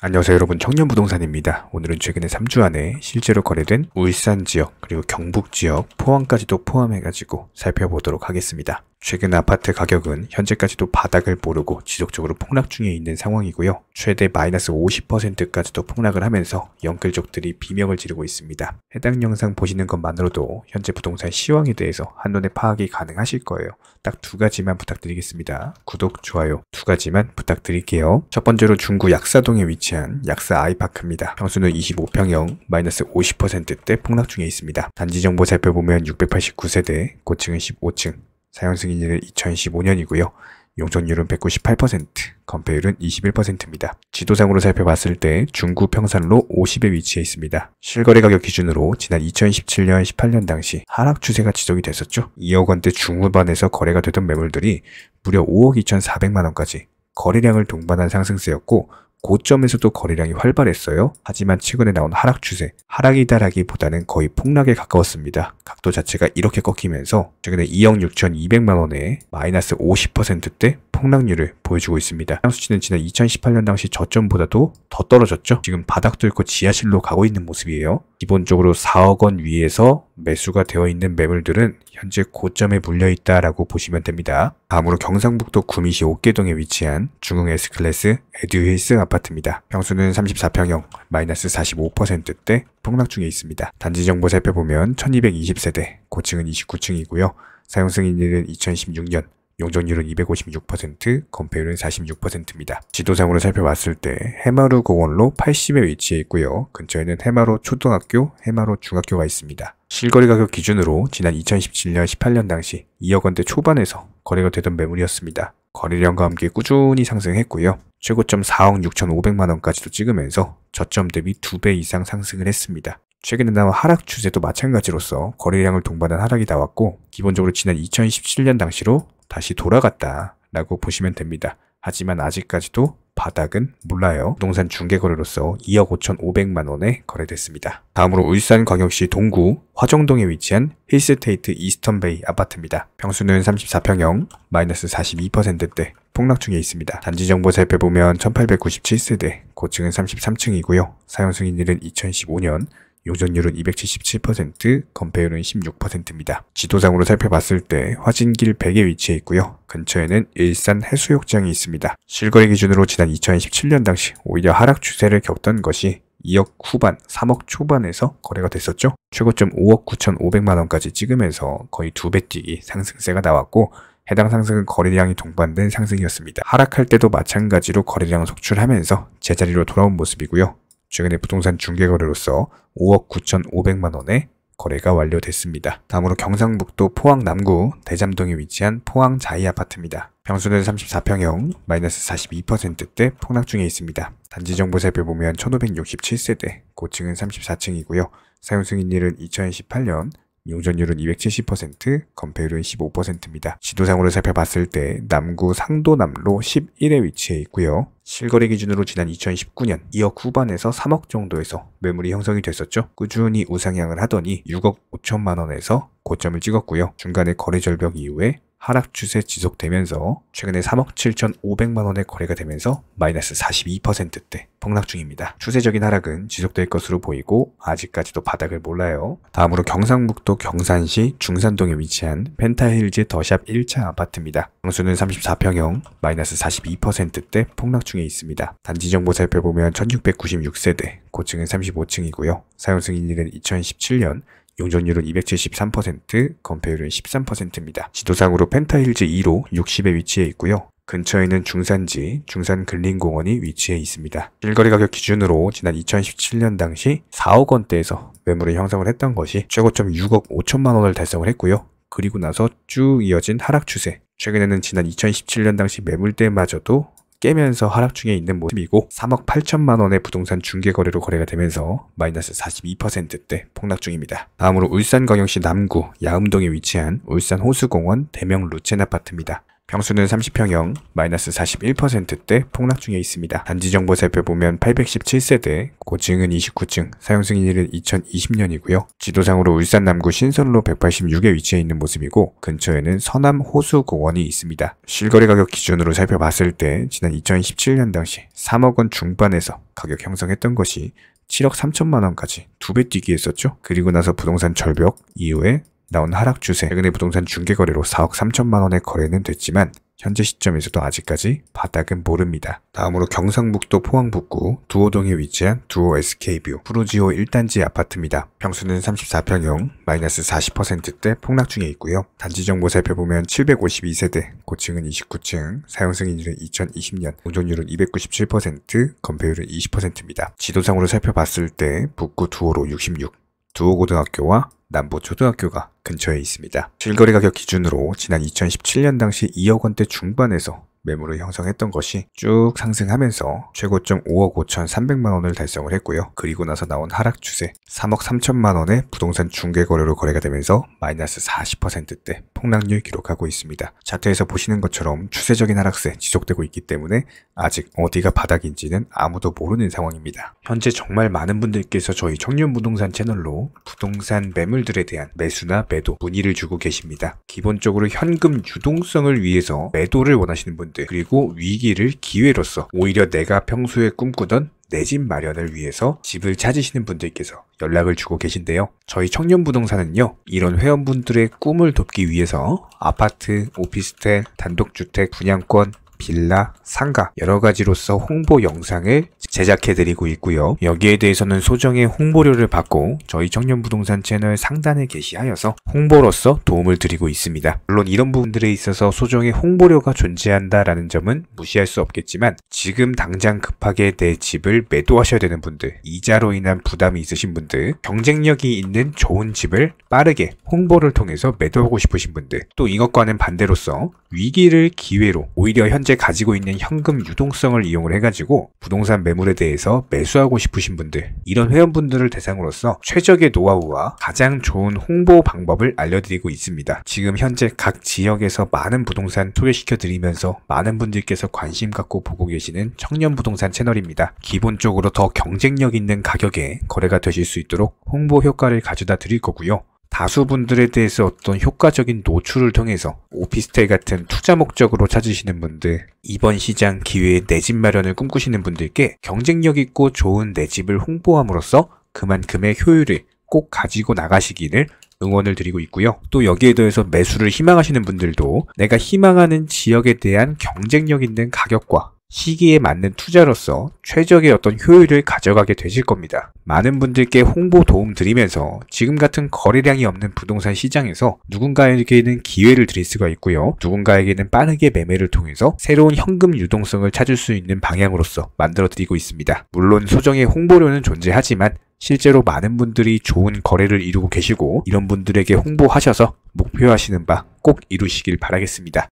안녕하세요 여러분 청년부동산입니다. 오늘은 최근에 3주 안에 실제로 거래된 울산 지역 그리고 경북 지역 포항까지도 포함해가지고 살펴보도록 하겠습니다. 최근 아파트 가격은 현재까지도 바닥을 모르고 지속적으로 폭락 중에 있는 상황이고요. 최대 마이너스 50%까지도 폭락을 하면서 영끌족들이 비명을 지르고 있습니다. 해당 영상 보시는 것만으로도 현재 부동산 시황에 대해서 한눈에 파악이 가능하실 거예요. 딱 두 가지만 부탁드리겠습니다. 구독, 좋아요 두 가지만 부탁드릴게요. 첫 번째로 중구 약사동에 위치한 약사 아이파크입니다. 평수는 25평형 마이너스 50%대 폭락 중에 있습니다. 단지 정보 살펴보면 689세대, 고층은 15층, 사용 승인일은 2015년이고요. 용적률은 198%, 건폐율은 21%입니다. 지도상으로 살펴봤을 때 중구 평산로 50에 위치해 있습니다. 실거래 가격 기준으로 지난 2017년, 18년 당시 하락 추세가 지속이 됐었죠. 2억 원대 중후반에서 거래가 되던 매물들이 무려 5억 2,400만 원까지 거래량을 동반한 상승세였고 고점에서도 거래량이 활발했어요. 하지만 최근에 나온 하락 추세, 하락이다라기보다는 거의 폭락에 가까웠습니다. 각도 자체가 이렇게 꺾이면서 최근에 2억 6,200만 원에 마이너스 50%대 폭락률을 보여주고 있습니다. 해당 수치는 지난 2018년 당시 저점보다도 더 떨어졌죠. 지금 바닥 뚫고 지하실로 가고 있는 모습이에요. 기본적으로 4억 원 위에서 매수가 되어 있는 매물들은 현재 고점에 물려 있다라고 보시면 됩니다. 다음으로 경상북도 구미시 옥계동에 위치한 중흥 S클래스 에듀힐스 아파트입니다. 평수는 34평형, 마이너스 45%대 폭락 중에 있습니다. 단지 정보 살펴보면 1220세대, 고층은 29층이고요. 사용 승인일은 2016년, 용적률은 256%, 건폐율은 46%입니다. 지도상으로 살펴봤을 때 해마루 공원로 80에 위치해 있고요. 근처에는 해마루 초등학교, 해마루 중학교가 있습니다. 실거래 가격 그 기준으로 지난 2017년 18년 당시 2억 원대 초반에서 거래가 되던 매물이었습니다. 거래량과 함께 꾸준히 상승했고요. 최고점 4억 6,500만 원까지도 찍으면서 저점 대비 2배 이상 상승을 했습니다. 최근에 나온 하락 추세도 마찬가지로서 거래량을 동반한 하락이 나왔고 기본적으로 지난 2017년 당시로 다시 돌아갔다 라고 보시면 됩니다. 하지만 아직까지도 바닥은 몰라요. 부동산 중개거래로서 2억 5천5백만 원에 거래됐습니다. 다음으로 울산광역시 동구 화정동에 위치한 힐스테이트 이스턴베이 아파트입니다. 평수는 34평형, 마이너스 42%대 폭락 중에 있습니다. 단지 정보 살펴보면 1897세대, 고층은 33층이고요. 사용 승인일은 2015년, 요전율은 277%, 건폐율은 16%입니다. 지도상으로 살펴봤을 때 화진길 100에 위치해 있고요. 근처에는 일산 해수욕장이 있습니다. 실거래 기준으로 지난 2017년 당시 오히려 하락 추세를 겪던 것이 2억 후반, 3억 초반에서 거래가 됐었죠. 최고점 5억 9,500만 원까지 찍으면서 거의 두배 뛰기 상승세가 나왔고 해당 상승은 거래량이 동반된 상승이었습니다. 하락할 때도 마찬가지로 거래량을 속출하면서 제자리로 돌아온 모습이고요. 최근에 부동산 중개거래로서 5억 9,500만 원에 거래가 완료됐습니다. 다음으로 경상북도 포항 남구 대잠동에 위치한 포항 자이 아파트입니다. 평수는 34평형, 마이너스 42%대 폭락 중에 있습니다. 단지 정보 살펴보면 1567세대, 고층은 34층이고요. 사용 승인일은 2018년 용전율은 270%, 건폐율은 15%입니다. 지도상으로 살펴봤을 때 남구 상도남로 11에 위치해 있고요. 실거래 기준으로 지난 2019년 2억 후반에서 3억 정도에서 매물이 형성이 됐었죠. 꾸준히 우상향을 하더니 6억 5천만 원에서 고점을 찍었고요. 중간에 거래 절벽 이후에 하락 추세 지속되면서 최근에 3억 7,500만 원의 거래가 되면서 마이너스 42%대 폭락 중입니다. 추세적인 하락은 지속될 것으로 보이고 아직까지도 바닥을 몰라요. 다음으로 경상북도 경산시 중산동에 위치한 펜타힐즈 더샵 1차 아파트입니다. 평수는 34평형 마이너스 42%대 폭락 중에 있습니다. 단지 정보 살펴보면 1696세대, 고층은 35층이고요. 사용 승인일은 2017년 용전율은 273%, 건폐율은 13%입니다. 지도상으로 펜타힐즈 2로 60에 위치해 있고요. 근처에는 중산지, 중산근린공원이 위치해 있습니다. 실거리 가격 기준으로 지난 2017년 당시 4억 원대에서 매물을 형성을 했던 것이 최고점 6억 5천만 원을 달성을 했고요. 그리고 나서 쭉 이어진 하락 추세. 최근에는 지난 2017년 당시 매물대마저도 깨면서 하락 중에 있는 모습이고 3억 8천만 원의 부동산 중개 거래로 거래가 되면서 마이너스 42%대 폭락 중입니다. 다음으로 울산광역시 남구 야음동에 위치한 울산 호수공원 대명 루첸 아파트입니다. 평수는 30평형 마이너스 41%대 폭락 중에 있습니다. 단지 정보 살펴보면 817세대, 고층은 29층, 사용 승인일은 2020년이고요. 지도상으로 울산 남구 신선로 186에 위치해 있는 모습이고 근처에는 서남 호수공원이 있습니다. 실거래 가격 기준으로 살펴봤을 때 지난 2017년 당시 3억 원 중반에서 가격 형성했던 것이 7억 3천만 원까지 두 배 뛰기 했었죠. 그리고 나서 부동산 절벽 이후에 나온 하락 추세, 최근에 부동산 중개거래로 4억 3천만 원의 거래는 됐지만 현재 시점에서도 아직까지 바닥은 모릅니다. 다음으로 경상북도 포항북구 두호동에 위치한 두호 SK뷰 푸르지오 1단지 아파트입니다. 평수는 34평형, 마이너스 40%대 폭락 중에 있고요. 단지 정보 살펴보면 752세대, 고층은 29층, 사용 승인율은 2020년, 운전율은 297%, 건폐율은 20%입니다. 지도상으로 살펴봤을 때 북구 두호로 66, 두호고등학교와 남부초등학교가 근처에 있습니다. 실거리 가격 기준으로 지난 2017년 당시 2억 원대 중반에서 매물을 형성했던 것이 쭉 상승하면서 최고점 5억 5,300만 원을 달성을 했고요. 그리고 나서 나온 하락 추세 3억 3천만 원의 부동산 중개 거래로 거래가 되면서 마이너스 40%대 폭락률 기록하고 있습니다. 차트에서 보시는 것처럼 추세적인 하락세 지속되고 있기 때문에 아직 어디가 바닥인지는 아무도 모르는 상황입니다. 현재 정말 많은 분들께서 저희 청년 부동산 채널로 부동산 매물들에 대한 매수나 매도 문의를 주고 계십니다. 기본적으로 현금 유동성을 위해서 매도를 원하시는 분들 기회 그리고 위기를 기회로써 오히려 내가 평소에 꿈꾸던 내 집 마련을 위해서 집을 찾으시는 분들께서 연락을 주고 계신데요. 저희 청년부동산은요, 이런 회원분들의 꿈을 돕기 위해서 아파트, 오피스텔, 단독주택, 분양권, 빌라, 상가 여러 가지로서 홍보 영상을 제작해드리고 있고요. 여기에 대해서는 소정의 홍보료를 받고 저희 청년부동산 채널 상단에 게시하여서 홍보로서 도움을 드리고 있습니다. 물론 이런 부분들에 있어서 소정의 홍보료가 존재한다라는 점은 무시할 수 없겠지만 지금 당장 급하게 내 집을 매도하셔야 되는 분들, 이자로 인한 부담이 있으신 분들, 경쟁력이 있는 좋은 집을 빠르게 홍보를 통해서 매도하고 싶으신 분들, 또 이것과는 반대로서 위기를 기회로 오히려 현재 현재 가지고 있는 현금 유동성을 이용을 해가지고 부동산 매물에 대해서 매수하고 싶으신 분들 이런 회원분들을 대상으로서 최적의 노하우와 가장 좋은 홍보 방법을 알려드리고 있습니다. 지금 현재 각 지역에서 많은 부동산 소개시켜 드리면서 많은 분들께서 관심 갖고 보고 계시는 청년 부동산 채널입니다. 기본적으로 더 경쟁력 있는 가격에 거래가 되실 수 있도록 홍보 효과를 가져다 드릴 거고요. 다수분들에 대해서 어떤 효과적인 노출을 통해서 오피스텔 같은 투자 목적으로 찾으시는 분들, 이번 시장 기회에 내 집 마련을 꿈꾸시는 분들께 경쟁력 있고 좋은 내 집을 홍보함으로써 그만큼의 효율을 꼭 가지고 나가시기를 응원을 드리고 있고요. 또 여기에 더해서 매수를 희망하시는 분들도 내가 희망하는 지역에 대한 경쟁력 있는 가격과 시기에 맞는 투자로서 최적의 어떤 효율을 가져가게 되실 겁니다. 많은 분들께 홍보 도움 드리면서 지금 같은 거래량이 없는 부동산 시장에서 누군가에게는 기회를 드릴 수가 있고요. 누군가에게는 빠르게 매매를 통해서 새로운 현금 유동성을 찾을 수 있는 방향으로서 만들어 드리고 있습니다. 물론 소정의 홍보료는 존재하지만 실제로 많은 분들이 좋은 거래를 이루고 계시고 이런 분들에게 홍보하셔서 목표하시는 바 꼭 이루시길 바라겠습니다.